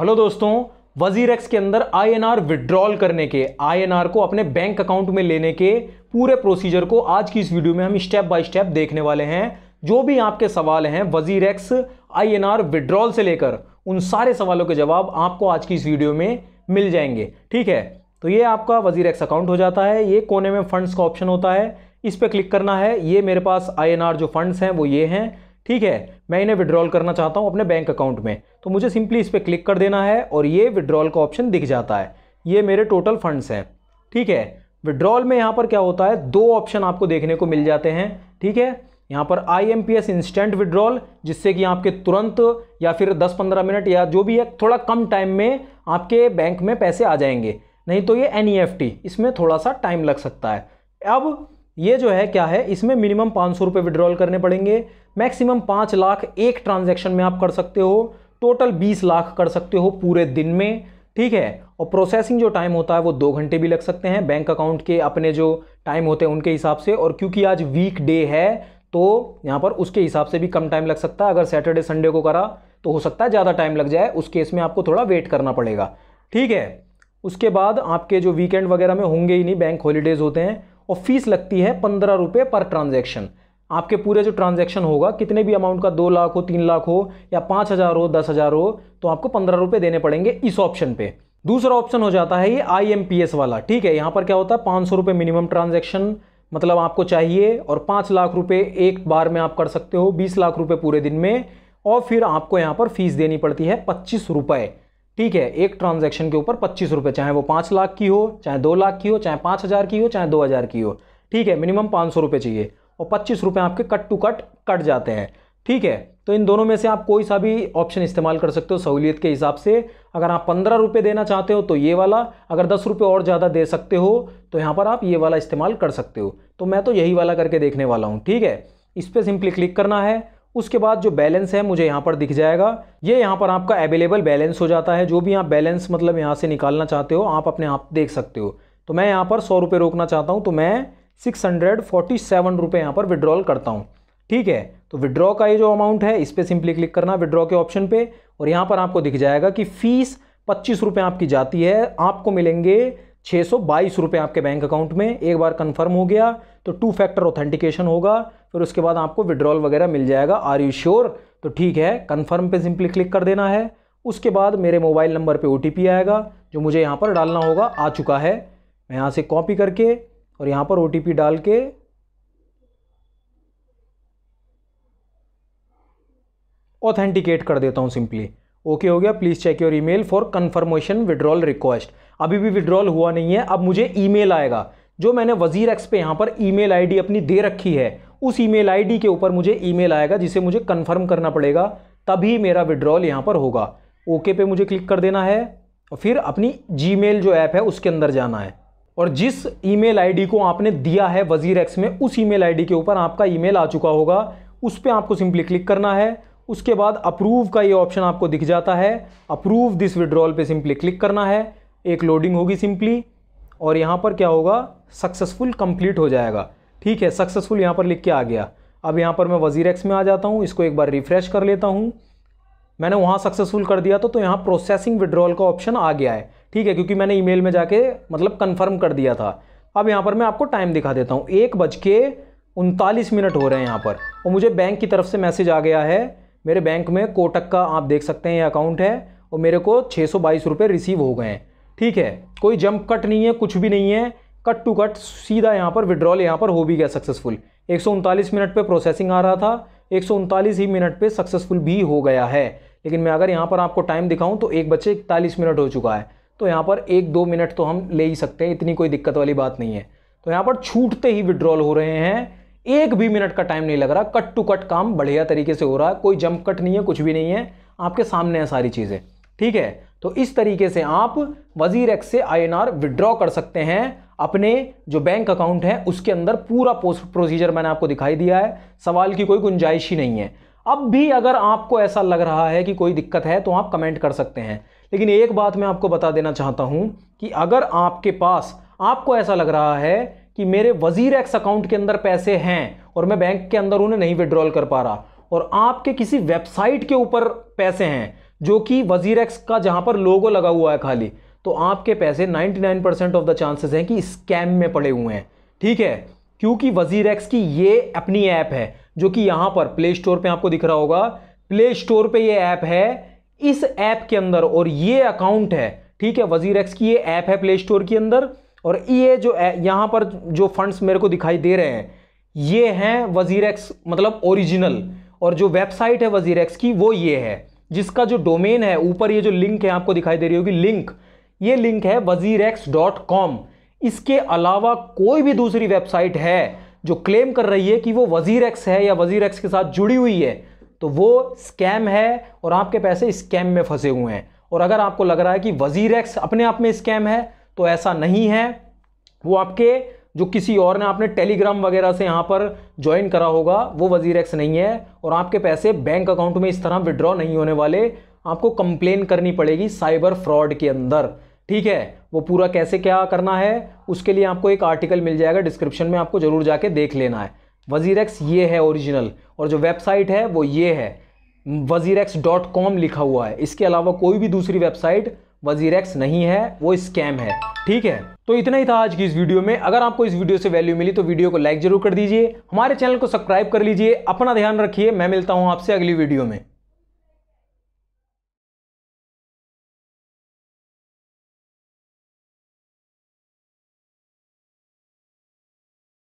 hello दोस्तों वजीर x के अंदर आईएनआर विड्रॉल करने के आईएनआर को अपने बैंक अकाउंट में लेने के पूरे प्रोसीजर को आज की इस वीडियो में हम स्टेप बाय स्टेप देखने वाले हैं जो भी आपके सवाल हैं वजीर एक्स आईएनआर विड्रॉल से लेकर उन सारे सवालों के जवाब आपको आज की इस वीडियो में मिल जाएंगे ठीक है तो ये आपका वजीर एक्स अकाउंट हो जाता है ये कोने में फंड्स का ऑप्शन होता है इस पर क्लिक करना है ये मेरे पास आई जो फंड्स हैं वो ये हैं ठीक है मैं इन्हें विड्रॉल करना चाहता हूँ अपने बैंक अकाउंट में तो मुझे सिंपली इस पर क्लिक कर देना है और ये विड्रॉल का ऑप्शन दिख जाता है ये मेरे टोटल फंड्स हैं ठीक है विड्रॉल में यहाँ पर क्या होता है दो ऑप्शन आपको देखने को मिल जाते हैं ठीक है यहाँ पर I M P S instant withdrawal जिससे कि आपके तुरंत या फिर 10-15 मिनट या जो भी है थोड़ा कम टाइम में आपके बैंक में पैसे आ जाएंगे नहीं तो ये एन ई एफ टी इसमें थोड़ा सा टाइम लग सकता है अब ये जो है क्या है इसमें मिनिमम पाँच सौ रुपये विड्रॉल करने पड़ेंगे मैक्सिमम पाँच लाख एक ट्रांजेक्शन में आप कर सकते हो टोटल बीस लाख कर सकते हो पूरे दिन में ठीक है और प्रोसेसिंग जो टाइम होता है वो दो घंटे भी लग सकते हैं बैंक अकाउंट के अपने जो टाइम होते हैं उनके हिसाब से और क्योंकि आज वीक डे है तो यहाँ पर उसके हिसाब से भी कम टाइम लग सकता है अगर सैटरडे संडे को करा तो हो सकता है ज़्यादा टाइम लग जाए उस केस में आपको थोड़ा वेट करना पड़ेगा ठीक है उसके बाद आपके जो वीकेंड वगैरह में होंगे ही नहीं बैंक हॉलीडेज़ होते हैं और फीस लगती है पंद्रह रुपये पर ट्रांजेक्शन आपके पूरे जो ट्रांजैक्शन होगा कितने भी अमाउंट का दो लाख हो तीन लाख हो या पाँच हज़ार हो दस हज़ार हो तो आपको पंद्रह रुपये देने पड़ेंगे इस ऑप्शन पे दूसरा ऑप्शन हो जाता है ये आई वाला ठीक है यहाँ पर क्या होता है पाँच सौ रुपये मिनिमम ट्रांजेक्शन मतलब आपको चाहिए और पाँच लाख रुपये एक बार में आप कर सकते हो बीस लाख रुपये पूरे दिन में और फिर आपको यहाँ पर फीस देनी पड़ती है पच्चीस रुपये ठीक है एक ट्रांजेक्शन के ऊपर पच्चीस रुपये चाहे वो पाँच लाख की हो चाहे दो लाख की हो चाहे पाँच हज़ार की हो चाहे दो हज़ार की हो ठीक है मिनिमम पाँच सौ रुपये चाहिए और पच्चीस रुपये आपके कट टू कट कट जाते हैं ठीक है तो इन दोनों में से आप कोई सा भी ऑप्शन इस्तेमाल कर सकते हो सहूलियत के हिसाब से अगर आप पंद्रह रुपये देना चाहते हो तो ये वाला अगर दस रुपये और ज़्यादा दे सकते हो तो यहाँ पर आप ये वाला इस्तेमाल कर सकते हो तो मैं तो यही वाला करके देखने वाला हूँ ठीक है इस पर सिंपली क्लिक करना है उसके बाद जो बैलेंस है मुझे यहाँ पर दिख जाएगा ये यहाँ पर आपका अवेलेबल बैलेंस हो जाता है जो भी आप बैलेंस मतलब यहाँ से निकालना चाहते हो आप अपने आप देख सकते हो तो मैं यहाँ पर सौ रुपये रोकना चाहता हूँ तो मैं सिक्स हंड्रेड फोर्टी सेवन रुपये यहाँ पर विड्रॉल करता हूँ ठीक है तो विड्रॉ का ये जो अमाउंट है इस पर सिंपली क्लिक करना विड्रॉ के ऑप्शन पे और यहाँ पर आपको दिख जाएगा कि फीस पच्चीस रुपये आपकी जाती है आपको मिलेंगे छः सौ बाईस रुपये आपके बैंक अकाउंट में एक बार कन्फर्म हो गया तो टू फैक्टर ऑथेंटिकेशन होगा फिर उसके बाद आपको विड्रॉल वगैरह मिल जाएगा आर यू श्योर तो ठीक है कन्फर्म पर सिंपली क्लिक कर देना है उसके बाद मेरे मोबाइल नंबर पर ओ आएगा जो मुझे यहाँ पर डालना होगा आ चुका है मैं यहाँ से कॉपी करके और यहाँ पर ओ डाल के ऑथेंटिकेट कर देता हूँ सिंपली ओके हो गया please check your email for confirmation withdrawal request अभी भी विड्रॉल हुआ नहीं है अब मुझे ईमेल आएगा जो मैंने वजीर एक्स पे यहाँ पर ईमेल आईडी अपनी दे रखी है उस ईमेल आईडी के ऊपर मुझे ईमेल आएगा जिसे मुझे कन्फर्म करना पड़ेगा तभी मेरा विड्रॉल यहाँ पर होगा ओके पे मुझे क्लिक कर देना है और फिर अपनी जी जो ऐप है उसके अंदर जाना है और जिस ईमेल आईडी को आपने दिया है वजीर एक्स में उस ईमेल आईडी के ऊपर आपका ईमेल आ चुका होगा उस पर आपको सिंपली क्लिक करना है उसके बाद अप्रूव का ये ऑप्शन आपको दिख जाता है अप्रूव दिस विड्रॉल पे सिंपली क्लिक करना है एक लोडिंग होगी सिंपली और यहाँ पर क्या होगा सक्सेसफुल कंप्लीट हो जाएगा ठीक है सक्सेसफुल यहाँ पर लिख के आ गया अब यहाँ पर मैं वजीर एक्स में आ जाता हूँ इसको एक बार रिफ्रेश कर लेता हूँ मैंने वहाँ सक्सेसफुल कर दिया तो तो यहाँ प्रोसेसिंग विड्रॉल का ऑप्शन आ गया है ठीक है क्योंकि मैंने ईमेल में जाके मतलब कंफर्म कर दिया था अब यहाँ पर मैं आपको टाइम दिखा देता हूँ एक बज के उनतालीस मिनट हो रहे हैं यहाँ पर और मुझे बैंक की तरफ से मैसेज आ गया है मेरे बैंक में कोटक का आप देख सकते हैं ये अकाउंट है और मेरे को छः सौ बाईस रुपये रिसीव हो गए हैं ठीक है कोई जंप कट नहीं है कुछ भी नहीं है कट टू कट सीधा यहाँ पर विड्रॉल यहाँ पर हो भी गया सक्सेसफुल एक मिनट पर प्रोसेसिंग आ रहा था एक ही मिनट पर सक्सेसफुल भी हो गया है लेकिन मैं अगर यहाँ पर आपको टाइम दिखाऊँ तो एक बच्चे इकतालीस मिनट हो चुका है तो यहाँ पर एक दो मिनट तो हम ले ही सकते हैं इतनी कोई दिक्कत वाली बात नहीं है तो यहाँ पर छूटते ही विड्रॉल हो रहे हैं एक भी मिनट का टाइम नहीं लग रहा कट टू कट काम बढ़िया तरीके से हो रहा है कोई जंप कट नहीं है कुछ भी नहीं है आपके सामने है सारी चीज़ें ठीक है तो इस तरीके से आप वजीर एक्स से आईएनआर विड्रॉ कर सकते हैं अपने जो बैंक अकाउंट है उसके अंदर पूरा प्रोसीजर मैंने आपको दिखाई दिया है सवाल की कोई गुंजाइश ही नहीं है अब भी अगर आपको ऐसा लग रहा है कि कोई दिक्कत है तो आप कमेंट कर सकते हैं लेकिन एक बात मैं आपको बता देना चाहता हूँ कि अगर आपके पास आपको ऐसा लग रहा है कि मेरे वजीर एक्स अकाउंट के अंदर पैसे हैं और मैं बैंक के अंदर उन्हें नहीं विड्रॉल कर पा रहा और आपके किसी वेबसाइट के ऊपर पैसे हैं जो कि वजीर एक्स का जहाँ पर लोगो लगा हुआ है खाली तो आपके पैसे 99 परसेंट ऑफ द चांसेस हैं कि स्कैम में पड़े हुए हैं ठीक है क्योंकि वजीर एक्स की ये अपनी ऐप है जो कि यहां पर प्ले स्टोर पर आपको दिख रहा होगा प्ले स्टोर पर यह ऐप है इस ऐप के अंदर और ये अकाउंट है ठीक है वजीर एक्स की ये ऐप है प्ले स्टोर के अंदर और ये जो यहाँ पर जो फंड्स मेरे को दिखाई दे रहे हैं ये हैं वजीर एक्स मतलब ओरिजिनल और जो वेबसाइट है वजीर एक्स की वो ये है जिसका जो डोमेन है ऊपर ये जो लिंक है आपको दिखाई दे रही होगी लिंक ये लिंक है वजीर एक्स डॉट कॉम इसके अलावा कोई भी दूसरी वेबसाइट है जो क्लेम कर रही है कि वो वजीर एक्स है या वजीर एक्स के साथ जुड़ी हुई है तो वो स्कैम है और आपके पैसे स्कैम में फंसे हुए हैं और अगर आपको लग रहा है कि वजीर एक्स अपने आप में स्कैम है तो ऐसा नहीं है वो आपके जो किसी और ने आपने टेलीग्राम वगैरह से यहाँ पर ज्वाइन करा होगा वो वजीर एक्स नहीं है और आपके पैसे बैंक अकाउंट में इस तरह विड्रॉ नहीं होने वाले आपको कंप्लेन करनी पड़ेगी साइबर फ्रॉड के अंदर ठीक है वो पूरा कैसे क्या करना है उसके लिए आपको एक आर्टिकल मिल जाएगा डिस्क्रिप्शन में आपको ज़रूर जाके देख लेना है वजीरेक्स ये है ओरिजिनल और जो वेबसाइट है वो ये है वजीरेक्स डॉट कॉम लिखा हुआ है इसके अलावा कोई भी दूसरी वेबसाइट वजीरेक्स नहीं है वो स्कैम है ठीक है तो इतना ही था आज की इस वीडियो में अगर आपको इस वीडियो से वैल्यू मिली तो वीडियो को लाइक जरूर कर दीजिए हमारे चैनल को सब्सक्राइब कर लीजिए अपना ध्यान रखिए मैं मिलता हूँ आपसे अगली वीडियो में